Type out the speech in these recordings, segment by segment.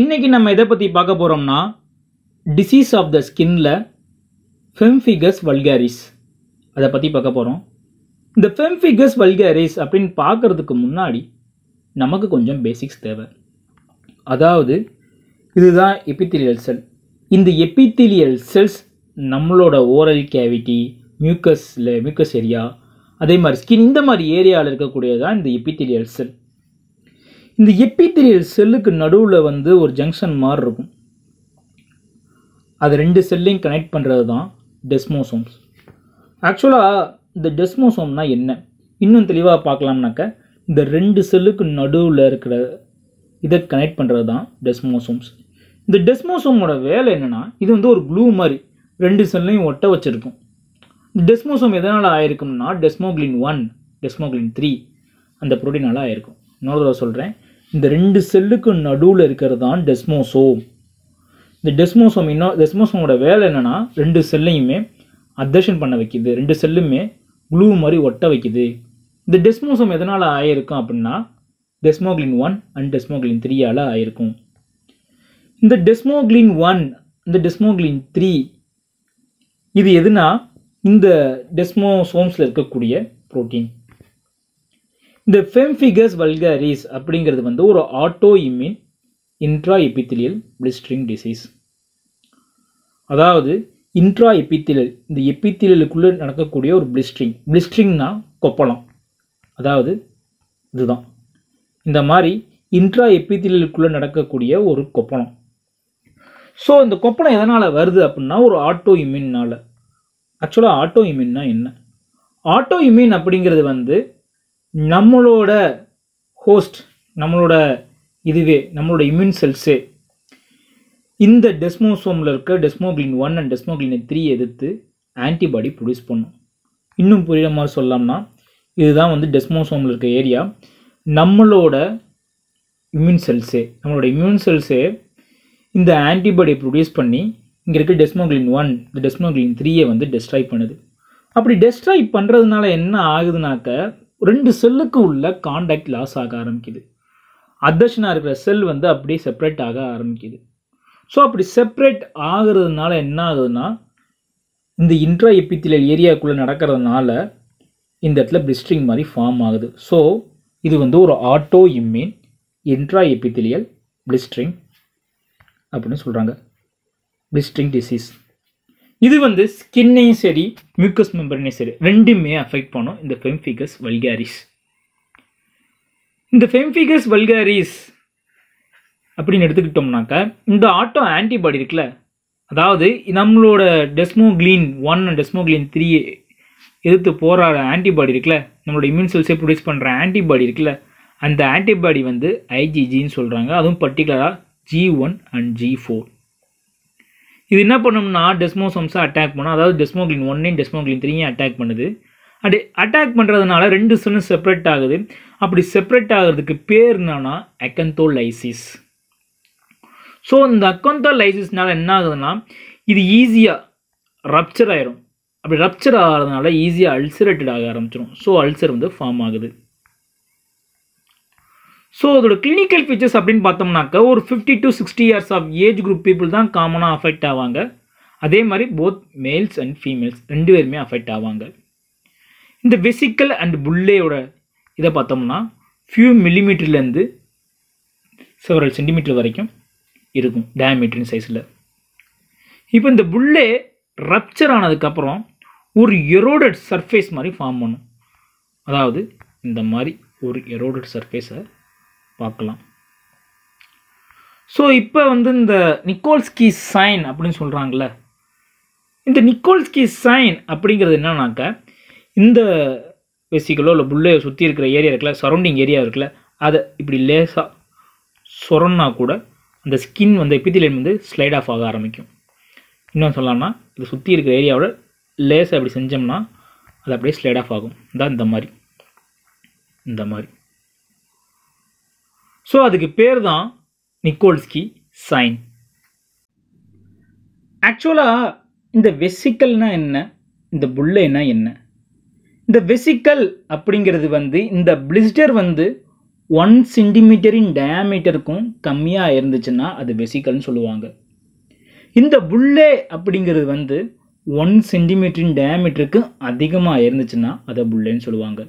இன்னைக்கு நம்ம எதை பத்தி பார்க்க போறோம்னா டிசீஸ் ஆஃப் த ஸ்கின்ல ஃபெம்ஃபிகஸ் வல்காரிஸ் அதை பத்தி பார்க்க போறோம் இந்த ஃபெம்ஃபிகஸ் வல்காரிஸ் அப்படின்னு பார்க்கறதுக்கு முன்னாடி நமக்கு கொஞ்சம் பேசிக்ஸ் தேவை அதாவது இதுதான் எபித்திலியல் செல் இந்த எபித்திலியல் செல்ஸ் நம்மளோட ஓரல் கேவிட்டி மியூக்கஸில் மியூக்கஸ் ஏரியா அதே மாதிரி ஸ்கின் இந்த மாதிரி ஏரியாவில் இருக்கக்கூடியது தான் இந்த எப்பித்திரியல் செல் இந்த எப்பித்திரியல் செல்லுக்கு நடுவில் வந்து ஒரு ஜங்ஷன் மாதிரி இருக்கும் அது ரெண்டு செல்லையும் கனெக்ட் பண்ணுறது தான் டெஸ்மோசோம்ஸ் ஆக்சுவலாக இந்த டெஸ்மோசோம்னா என்ன இன்னும் தெளிவாக பார்க்கலாம்னாக்க இந்த ரெண்டு செல்லுக்கு நடுவில் இருக்கிற இதை கனெக்ட் பண்ணுறது தான் டெஸ்மோசோம்ஸ் இந்த டெஸ்மோசோமோட வேலை என்னென்னா இது வந்து ஒரு க்ளூ மாதிரி ரெண்டு செல்லையும் ஒட்ட வச்சுருக்கும் டெஸ்மோசோம் எதனால் ஆயிருக்கும்னா டெஸ்மோக்ளின் ஒன் டெஸ்மோக்ளின் த்ரீ அந்த ப்ரோட்டீனால் ஆயிருக்கும் இன்னொரு தடவை சொல்கிறேன் இந்த ரெண்டு செல்லுக்கு நடுவில் இருக்கிறது தான் டெஸ்மோசோம் இந்த டெஸ்மோசோம் இன்னும் டெஸ்மோசோமோட வேலை என்னென்னா ரெண்டு செல்லையுமே அப்டேஷன் பண்ண வைக்கிது ரெண்டு செல்லுமே குளூ மாதிரி ஒட்ட வைக்குது இந்த டெஸ்மோசோம் எதனால் ஆயிருக்கும் அப்படின்னா டெஸ்மோக்ளின் ஒன் அண்ட் டெஸ்மோக்ளின் த்ரீயால் ஆயிருக்கும் இந்த டெஸ்மோக்ளின் ஒன் இந்த டெஸ்மோக்ளின் த்ரீ இது எதுனா இந்த டெஸ்மோசோம்ஸில் இருக்கக்கூடிய புரோட்டீன் இந்த ஃபெம்ஃபிகஸ் வல்காரிஸ் அப்படிங்கிறது வந்து ஒரு auto immune intra epithelial blistering disease அதாவது இன்ட்ரா எபித்திலியல் இந்த எபித்திலியலுக்குள்ளே நடக்கக்கூடிய ஒரு பிளிஸ்டரிங் பிளிஸ்டரிங்னா கொப்பளம் அதாவது இதுதான் இந்த மாதிரி இன்ட்ரா எபித்திலியலுக்குள்ளே நடக்கக்கூடிய ஒரு கொப்பளம் ஸோ இந்த கொப்பளம் எதனால் வருது அப்படின்னா ஒரு ஆட்டோ இம்யூன்னால் ஆக்சுவலாக ஆட்டோ இம்யூன்னா என்ன ஆட்டோ இம்யூன் அப்படிங்கிறது வந்து நம்மளோட ஹோஸ்ட் நம்மளோட இதுவே நம்மளோட இம்யூன் செல்ஸே இந்த டெஸ்மோசோமில் இருக்க desmoglein one and desmoglein three எதிர்த்து ஆன்டிபாடி ப்ரொடியூஸ் பண்ணும் இன்னும் புரியுற மாதிரி சொல்லலாம்னா இதுதான் வந்து டெஸ்மோசோமில் இருக்க ஏரியா நம்மளோட இம்யூன் செல்ஸே நம்மளோட இம்யூன் செல்ஸே இந்த ஆன்டிபாடி ப்ரொடியூஸ் பண்ணி இங்கே இருக்க டெஸ்மோக்ளின் ஒன் இந்த டெஸ்மோக்ளின் த்ரீயை வந்து டெஸ்ட்ராய் பண்ணுது அப்படி டெஸ்ட்ராய் பண்ணுறதுனால என்ன ஆகுதுனாக்க ரெண்டு செல்லுக்கு உள்ள காண்டாக்ட் லாஸ் ஆக ஆரம்பிக்குது அத்தர்ஷனாக இருக்கிற செல் வந்து அப்படியே செப்ரேட் ஆக ஆரம்பிக்குது ஸோ அப்படி செப்ரேட் ஆகிறதுனால என்ன ஆகுதுன்னா இந்த இன்ட்ரா எப்பித்தில ஏரியாக்குள்ளே நடக்கிறதுனால இந்த இடத்துல பிளிஸ்ட்ரிங் மாதிரி ஃபார்ம் ஆகுது ஸோ இது வந்து ஒரு ஆட்டோ இம்மீன் இன்ட்ரா எப்பித்திலியல் பிளிஸ்ட்ரிங் அப்படின்னு சொல்கிறாங்க பிஸ்டிக் டிசீஸ் இது வந்து ஸ்கின்னையும் சரி மியூக்கஸ் மெம்பர்னையும் சரி ரெண்டுமே அஃபெக்ட் பண்ணும் இந்த ஃபெம்ஃபிகஸ் வல்காரிஸ் இந்த ஃபெம்ஃபிகஸ் வல்காரிஸ் அப்படின்னு எடுத்துக்கிட்டோம்னாக்கா இந்த ஆட்டோ ஆன்டிபாடி இருக்குல்ல அதாவது நம்மளோட desmoglein one and desmoglein three எதிர்த்து போராட ஆன்டிபாடி இருக்குல்ல நம்மளோட இம்யூன் செல்ஸே ப்ரொடியூஸ் பண்ணுற ஆன்டிபாடி இருக்குல்ல அந்த ஆன்டிபாடி வந்து ஐஜிஜின்னு சொல்கிறாங்க அதுவும் பர்டிகுலராக G one and G four இது என்ன பண்ணணும்னா டெஸ்மோசோம்ஸை அட்டாக் பண்ணும் அதாவது டெஸ்மோக்ளின் ஒன்னையும் டெஸ்மோக்ளின் த்ரீயும் அட்டாக் பண்ணுது அப்படி அட்டாக் பண்ணுறதுனால ரெண்டு செல்லும் செப்பரேட் ஆகுது அப்படி செப்பரேட் ஆகிறதுக்கு பேர் என்னன்னா அக்கந்தோலைசிஸ் ஸோ இந்த அக்கந்தோலைசிஸ்னால என்ன ஆகுதுன்னா இது ஈஸியாக ரப்ச்சர் ஆயிரும் அப்படி ரப்ச்சர் ஆகிறதுனால ஈஸியாக அல்சரேட்டட் ஆக ஆரம்பிச்சிடும் ஸோ அல்சர் வந்து ஃபார்ம் ஆகுது ஸோ அதோட கிளினிக்கல் ஃபீச்சர்ஸ் அப்படின்னு பார்த்தோம்னாக்கா ஒரு fifty to sixty years of age group people தான் காமனாக அஃபெக்ட் ஆவாங்க அதே மாதிரி போத் மேல்ஸ் அண்ட் ஃபீமேல்ஸ் ரெண்டு பேருமே அஃபெக்ட் ஆவாங்க இந்த வெசிக்கல் அண்ட் புல்லேயோட இதை பார்த்தோம்னா ஃபியூ மில்லிமீட்டர்லேருந்து செவரல் சென்டிமீட்டர் வரைக்கும் இருக்கும் டயமீட்டரின் சைஸில் இப்போ இந்த புல்லே ரப்சர் ஆனதுக்கப்புறம் ஒரு எரோடட் சர்ஃபேஸ் மாதிரி ஃபார்ம் பண்ணும் அதாவது இந்த மாதிரி ஒரு எரோடட் சர்ஃபேஸை பார்க்கலாம் ஸோ இப்போ வந்து இந்த நிக்கோல்ஸ்கி சைன் அப்படின்னு சொல்கிறாங்கள இந்த நிக்கோல்ஸ்கி சைன் அப்படிங்கிறது என்னன்னாக்க இந்த வெசிக்கலோ இல்லை புல்லே சுற்றி இருக்கிற ஏரியா இருக்குல்ல சரௌண்டிங் ஏரியா இருக்குல்ல அதை இப்படி லேசாக சொரன்னா கூட அந்த ஸ்கின் வந்து எபித்திலியம் வந்து ஸ்லைட் ஆஃப் ஆக ஆரம்பிக்கும் இன்னும் சொல்லலாம்னா இது சுற்றி இருக்கிற ஏரியாவோட லேசாக இப்படி செஞ்சோம்னா அது அப்படியே ஸ்லைட் ஆஃப் ஆகும் தான் இந்த மாதிரி இந்த மாதிரி ஸோ அதுக்கு பேர் தான் நிக்கோல்ஸ்கி சைன் ஆக்சுவலாக இந்த வெசிக்கல்னால் என்ன இந்த புல்லைனா என்ன இந்த வெசிக்கல் அப்படிங்கிறது வந்து இந்த பிளிஸ்டர் வந்து ஒன் சென்டிமீட்டரின் டயாமீட்டருக்கும் கம்மியாக இருந்துச்சுன்னா அது வெசிக்கல்னு சொல்லுவாங்க இந்த புல்லே அப்படிங்கிறது வந்து ஒன் சென்டிமீட்டரின் டயாமீட்டருக்கு அதிகமாக இருந்துச்சுன்னா அதை புல்லேன்னு சொல்லுவாங்க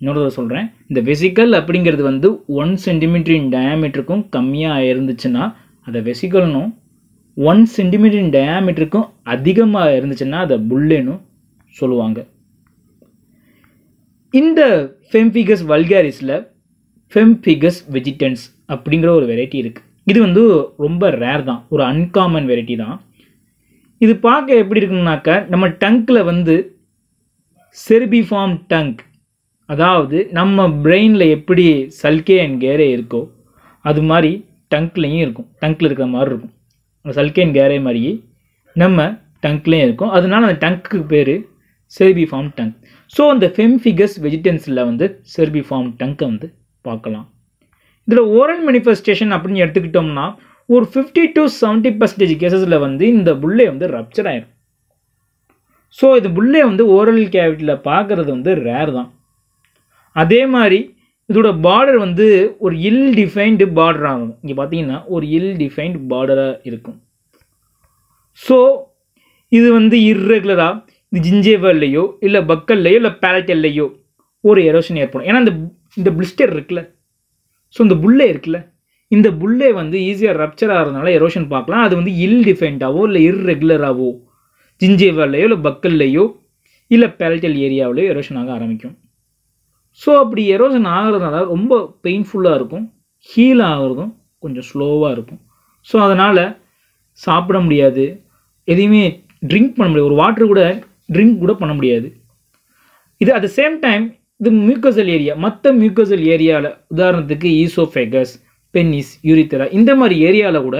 இன்னொரு தடவை சொல்கிறேன் இந்த வெசிக்கல் அப்படிங்கிறது வந்து ஒன் சென்டிமீட்டரின் டயாமீட்டருக்கும் கம்மியாக இருந்துச்சுன்னா அதை வெசிக்கல்னும் ஒன் சென்டிமீட்டரின் டயாமீட்டருக்கும் அதிகமாக இருந்துச்சுன்னா அதை புல்லேனும் சொல்லுவாங்க இந்த ஃபெம்ஃபிகஸ் வல்காரிஸில் ஃபெம்ஃபிகஸ் வெஜிடன்ஸ் அப்படிங்கிற ஒரு வெரைட்டி இருக்குது இது வந்து ரொம்ப ரேர் தான் ஒரு அன்காமன் வெரைட்டி தான் இது பார்க்க எப்படி இருக்குன்னாக்கா நம்ம டங்கில் வந்து செர்பிஃபார்ம் டங்க் அதாவது நம்ம பிரெயினில் எப்படி சல்கே அண்ட் கேரே இருக்கோ அது மாதிரி டங்க்லேயும் இருக்கும் டங்கில் இருக்கிற மாதிரி இருக்கும் அந்த சல்கே அண்ட் கேரே மாதிரி நம்ம டங்க்லேயும் இருக்கும் அதனால அந்த டங்க்கு பேர் செர்பி ஃபார்ம் டங்க் ஸோ அந்த ஃபிகர்ஸ் வெஜிடன்ஸில் வந்து செர்பி ஃபார்ம் டங்கை வந்து பார்க்கலாம் இதில் ஓரல் மெனிஃபெஸ்டேஷன் அப்படின்னு எடுத்துக்கிட்டோம்னா ஒரு ஃபிஃப்டி டு செவன்ட்டி பர்சன்டேஜ் கேசஸில் வந்து இந்த புல்லே வந்து ரப்சர் ஆயிடும் ஸோ இது புல்லே வந்து ஓரல் கேவிட்டியில் பார்க்குறது வந்து ரேர் தான் அதே மாதிரி இதோட பார்டர் வந்து ஒரு இல் டிஃபைன்டு பார்டர் ஆகும் இங்கே பார்த்தீங்கன்னா ஒரு இல் டிஃபைன்டு பார்டராக இருக்கும் ஸோ இது வந்து இர்ரெகுலராக இது ஜிஞ்சேவல்லையோ இல்லை பக்கல்லையோ இல்லை பேரட்டல்லையோ ஒரு எரோஷன் ஏற்படும் ஏன்னா இந்த இந்த பிளிஸ்டர் இருக்குல்ல ஸோ இந்த புல்லே இருக்குல்ல இந்த புல்லே வந்து ஈஸியாக ரப்ச்சர் ஆகிறதுனால எரோஷன் பார்க்கலாம் அது வந்து இல் டிஃபைன்டாவோ இல்லை இர்ரெகுலராகவோ ஜிஞ்சேவல்லையோ இல்லை பக்கல்லையோ இல்லை பேரட்டல் ஏரியாவிலையோ எரோஷன் ஆக ஆரம்பிக்கும் ஸோ அப்படி எரோசன் ஆகிறதுனால ரொம்ப பெயின்ஃபுல்லாக இருக்கும் ஹீல் ஆகிறதும் கொஞ்சம் ஸ்லோவாக இருக்கும் ஸோ அதனால் சாப்பிட முடியாது எதையுமே ட்ரிங்க் பண்ண முடியாது ஒரு வாட்டர் கூட ட்ரிங்க் கூட பண்ண முடியாது இது அட் த சேம் டைம் இது மியூக்கசல் ஏரியா மற்ற மியூக்கசல் ஏரியாவில் உதாரணத்துக்கு ஈசோஃபெகஸ் பென்னிஸ் யூரித்தரா இந்த மாதிரி ஏரியாவில் கூட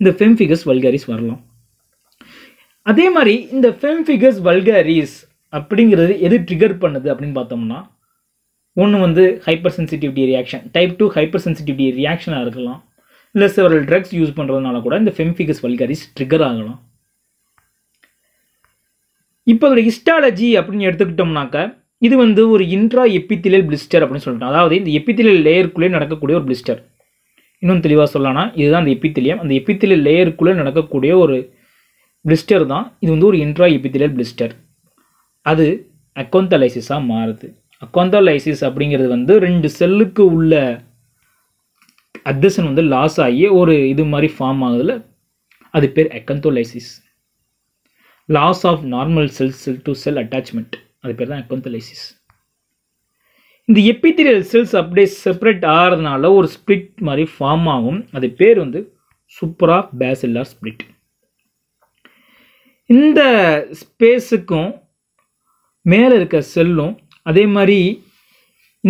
இந்த ஃபெம்ஃபிகஸ் வல்காரிஸ் வரலாம் அதே மாதிரி இந்த ஃபெம்ஃபிகஸ் வல்காரிஸ் அப்படிங்கிறது எது ட்ரிகர் பண்ணுது அப்படின்னு பார்த்தோம்னா ஒன்று வந்து hypersensitivity reaction type two hypersensitivity ரியாக்ஷனாக இருக்கலாம் இல்லை செவரல் ட்ரக்ஸ் யூஸ் பண்ணுறதுனால கூட இந்த ஃபெம்ஃபிகஸ் வல்காரிஸ் ட்ரிகர் ஆகலாம் இப்போ ஒரு ஹிஸ்டாலஜி அப்படின்னு எடுத்துக்கிட்டோம்னாக்க இது வந்து ஒரு இன்ட்ரா எப்பித்திலியல் பிளிஸ்டர் அப்படின்னு சொல்லிட்டு அதாவது இந்த எப்பித்திலியல் லேயருக்குள்ளே நடக்கக்கூடிய ஒரு பிளிஸ்டர் இன்னும் தெளிவாக சொல்லலாம்னா இதுதான் அந்த எப்பித்திலியம் அந்த எப்பித்திலியல் லேயருக்குள்ளே நடக்கக்கூடிய ஒரு பிளிஸ்டர் தான் இது வந்து ஒரு இன்ட்ரா எப்பித்திலியல் பிளிஸ்டர் அது அக்கோந்தலைசிஸாக மாறுது கொந்தோலைசிஸ் அப்படிங்கிறது வந்து ரெண்டு செல்லுக்கு உள்ள அட்ஜஷன் வந்து லாஸ் ஆகி ஒரு இது மாதிரி ஃபார்ம் ஆகுதுல அது பேர் acantholysis loss of normal cell cell to cell attachment அது பேர் தான் அக்கந்தோலைசிஸ் இந்த எப்பித்திரியல் செல்ஸ் அப்படியே செப்பரேட் ஆகிறதுனால ஒரு ஸ்ப்ளிட் மாதிரி ஃபார்ம் ஆகும் அது பேர் வந்து சூப்பரா பேசில்லார் ஸ்ப்ளிட் இந்த ஸ்பேஸுக்கும் மேலே இருக்க செல்லும் அதே மாதிரி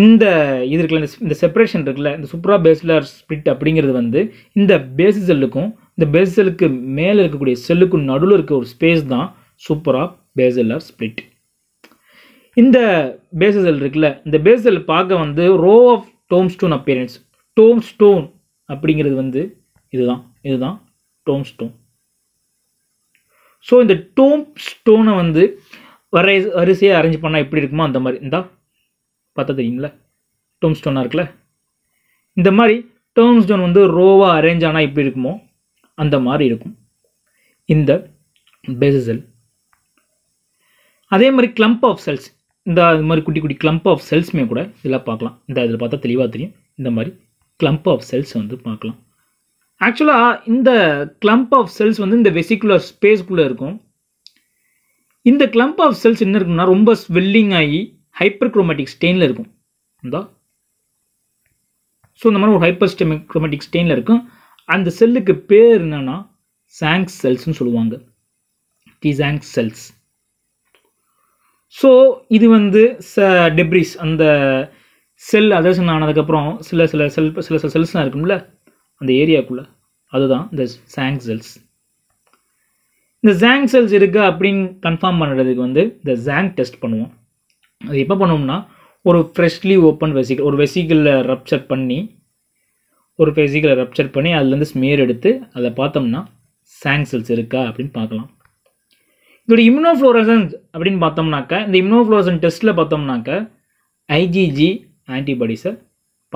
இந்த இது இருக்குல்ல இந்த செப்பரேஷன் இருக்குல்ல இந்த சூப்ரா பேசுலர் ஸ்பிரிட் அப்படிங்கிறது வந்து இந்த பேசு செல்லுக்கும் இந்த பேசு செல்லுக்கு மேலே இருக்கக்கூடிய செல்லுக்கும் நடுவில் இருக்க ஒரு ஸ்பேஸ் தான் சூப்பரா பேசுலர் ஸ்பிரிட் இந்த பேசு செல் இருக்குல்ல இந்த பேசு செல் பார்க்க வந்து row of tombstone appearance tombstone அப்படிங்கிறது வந்து இதுதான் இதுதான் டோம் ஸ்டோன் ஸோ இந்த டோம் ஸ்டோனை வந்து வரை வரிசையாக அரேஞ்ச் பண்ணால் எப்படி இருக்குமோ அந்த மாதிரி இந்தா பார்த்தா தெரியுங்களா டோம் ஸ்டோனாக இருக்குல்ல இந்த மாதிரி டோம் ஸ்டோன் வந்து ரோவாக அரேஞ்ச் ஆனால் எப்படி இருக்குமோ அந்த மாதிரி இருக்கும் இந்த பேசு செல் அதே மாதிரி கிளம்ப் ஆஃப் செல்ஸ் இந்த இது மாதிரி குட்டி குட்டி கிளம்ப் ஆஃப் செல்ஸுமே கூட இதில் பார்க்கலாம் இந்த இதில் பார்த்தா தெளிவாக தெரியும் இந்த மாதிரி கிளம்ப் ஆஃப் செல்ஸ் வந்து பார்க்கலாம் ஆக்சுவலாக இந்த கிளம்ப் ஆஃப் செல்ஸ் வந்து இந்த வெசிகுலர் ஸ்பேஸ்க்குள்ளே இருக்கும் இந்த கிளம்ப் ஆஃப் செல்ஸ் என்ன இருக்கும்னா ரொம்ப ஸ்வெல்லிங் ஆகி ஹைப்பர் குரோமேட்டிக் ஸ்டெயினில் இருக்கும் இருந்தால் ஸோ இந்த மாதிரி ஒரு ஹைப்பர் ஸ்டெமிக் குரோமேட்டிக் ஸ்டெயினில் இருக்கும் அந்த செல்லுக்கு பேர் என்னென்னா சாங்ஸ் செல்ஸ்னு சொல்லுவாங்க டி சாங்ஸ் செல்ஸ் ஸோ இது வந்து ச டெப்ரிஸ் அந்த செல் அதர்ஷன் ஆனதுக்கப்புறம் சில சில செல் சில சில செல்ஸ்லாம் இருக்கும்ல அந்த ஏரியாக்குள்ளே அதுதான் இந்த சாங்ஸ் செல்ஸ் இந்த ஜாங் செல்ஸ் இருக்குது அப்படின்னு கன்ஃபார்ம் பண்ணுறதுக்கு வந்து இந்த ஜாங் டெஸ்ட் பண்ணுவோம் அது எப்போ பண்ணுவோம்னா ஒரு ஃப்ரெஷ்லி ஓப்பன் வெசிக்கல் ஒரு வெசிக்கலில் ரப்சர் பண்ணி ஒரு வெசிக்கிளை ரப்சர் பண்ணி அதுலேருந்து ஸ்மேர் எடுத்து அதை பார்த்தோம்னா சாங் செல்ஸ் இருக்கா அப்படின்னு பார்க்கலாம் இதோட இம்னோஃப்ளோரசன்ஸ் அப்படின்னு பார்த்தோம்னாக்க இந்த இம்னோஃப்ளோரசன் டெஸ்ட்டில் பார்த்தோம்னாக்க ஐஜிஜி ஆன்டிபாடிஸை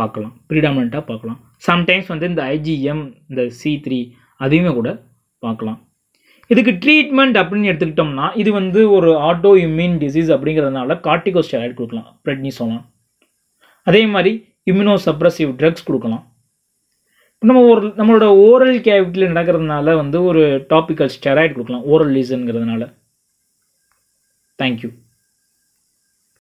பார்க்கலாம் ப்ரீடாமினாக பார்க்கலாம் சம்டைம்ஸ் வந்து இந்த ஐஜிஎம் இந்த சி த்ரீ அதையுமே கூட பார்க்கலாம் இதுக்கு ட்ரீட்மெண்ட் அப்படின்னு எடுத்துக்கிட்டோம்னா இது வந்து ஒரு ஆட்டோ இம்யூன் டிசீஸ் அப்படிங்கிறதுனால கார்டிகோஸ்டெராய்டு கொடுக்கலாம் பிரெட்னிசோலாம் அதே மாதிரி இம்யூனோ சப்ரஸிவ் ட்ரக்ஸ் கொடுக்கலாம் நம்ம ஒரு நம்மளோட ஓரல் கேவிட்டியில் நடக்கிறதுனால வந்து ஒரு டாப்பிக்கல் ஸ்டெராய்டு கொடுக்கலாம் ஓரல் லீசன்கிறதுனால தேங்க்யூ